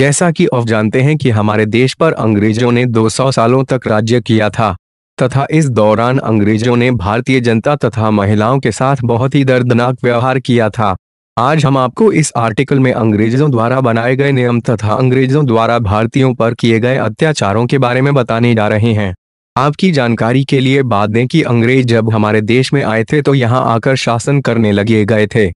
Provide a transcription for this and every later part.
जैसा कि आप जानते हैं कि हमारे देश पर अंग्रेजों ने 200 सालों तक राज्य किया था तथा इस दौरान अंग्रेजों ने भारतीय जनता तथा महिलाओं के साथ बहुत ही दर्दनाक व्यवहार किया था आज हम आपको इस आर्टिकल में अंग्रेजों द्वारा बनाए गए नियम तथा अंग्रेजों द्वारा भारतीयों पर किए गए अत्याचारों के बारे में बताने जा रहे हैं आपकी जानकारी के लिए बात दें कि अंग्रेज जब हमारे देश में आए थे तो यहाँ आकर शासन करने लगे गए थे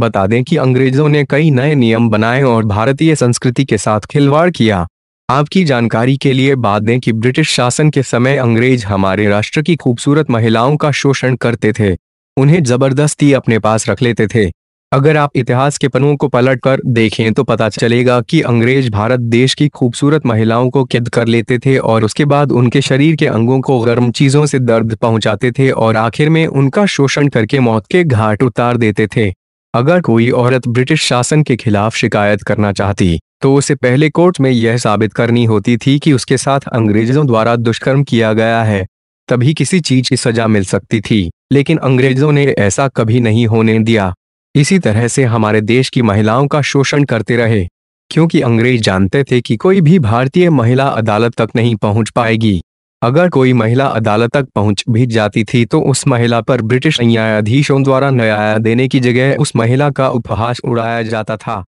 बता दें कि अंग्रेजों ने कई नए नियम बनाए और भारतीय संस्कृति के साथ खिलवाड़ किया आपकी जानकारी के लिए बात दें कि ब्रिटिश शासन के समय अंग्रेज हमारे राष्ट्र की खूबसूरत महिलाओं का शोषण करते थे उन्हें जबरदस्ती अपने पास रख लेते थे अगर आप इतिहास के पन्नों को पलट कर देखें तो पता चलेगा कि अंग्रेज भारत देश की खूबसूरत महिलाओं को कैद कर लेते थे और उसके बाद उनके शरीर के अंगों को गर्म चीजों से दर्द पहुंचाते थे और आखिर में उनका शोषण करके मौत के घाट उतार देते थे अगर कोई औरत ब्रिटिश शासन के खिलाफ शिकायत करना चाहती तो उसे पहले कोर्ट में यह साबित करनी होती थी कि उसके साथ अंग्रेजों द्वारा दुष्कर्म किया गया है तभी किसी चीज की सजा मिल सकती थी लेकिन अंग्रेजों ने ऐसा कभी नहीं होने दिया इसी तरह से हमारे देश की महिलाओं का शोषण करते रहे क्योंकि अंग्रेज जानते थे कि कोई भी भारतीय महिला अदालत तक नहीं पहुंच पाएगी अगर कोई महिला अदालत तक पहुंच भी जाती थी तो उस महिला पर ब्रिटिश न्यायाधीशों द्वारा न्याय देने की जगह उस महिला का उपहास उड़ाया जाता था